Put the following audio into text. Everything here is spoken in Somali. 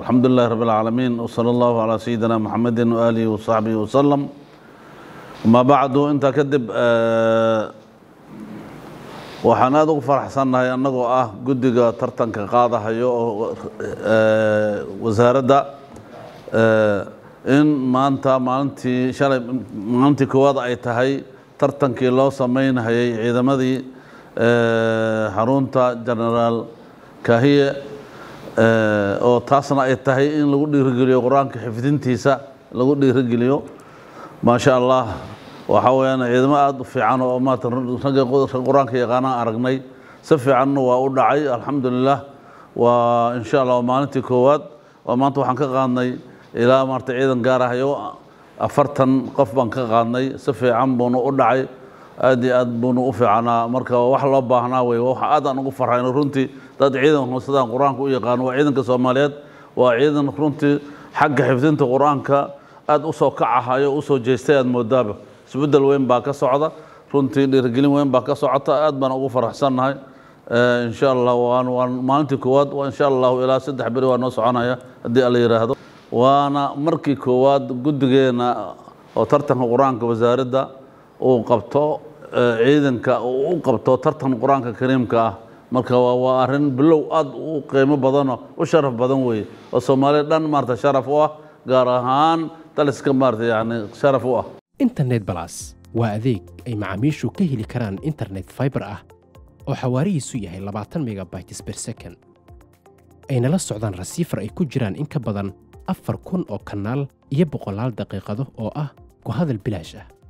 الحمد لله رب العالمين وصلى الله على سيدنا محمد وآله وصحبه وسلم وما بعد انت كدب waxaan aada ugu faraxsannahay annagoo ah guddiga tartanka qaadahayo oo eh, wasaaradda eh, in maanta maalintii shalay maalintii koowaad ay tahay tartankii loo samaynhayay ciidamadii xarunta eh, genaraal kahiye Eh, oo taasna ay tahay in lagu dhiirigeliyo qur-aanka xifdintiisa lagu dhiirigeliyo maasha allah waxa weyaan ciidamo aada u fiican oo maata ragga qur-aanka yaqaanaan aragnay si fiicanna waa u dhacay alxamdulilah waa insha allah waa maalintii koowaad oo maanta waxaan ka qaadnay ilaa maarata ciidan gaar gaarahayo afartan qof baan ka qaadnay si fiican buuna u dhacay aad iyo aad buuna u fiicanaa marka wax loo baahnaa wey waxa aadaan ugu farxayno runtii dad ciidan hoosadaan qur-aanka u yaqaano waa ciidanka soomaaliyeed waa ciidan runtii xagga xifdinta qur-aanka aada usoo kacahayo usoo jeestay aad moodaaba isbeddel weyn baa ka socda runtii dhiirigelin weyn baa ka socota aad baan ugu faraxsannahay eh, insha allah waan maalintii koowaad waa insha allahu ilaa saddex beri waa noo soconaya haddii ala yidhaahdo waana markii koowaad guddigeena oo tartanka qur-aanka wasaaradda uu qabto ciidanka u qabto tartan qur-aanka kariimka ah marka waa arrin bilow aada u qiimo badanoo u sharaf badan weeye oo soomaalida dhan maarata sharaf u ah gaar ahaan daliska maarata yani sharaf u ah internet balas waa adeeg ay macaamiishu ka heli karaan internet fiber ah oo xawaarihiisu yahay labaatan megabytes per second ayna la socdaan rasiifar ay ku jiraan in ka badan afar kun oo kanaal iyo boqolaal daqiiqado oo ah ku hadal bilaash ah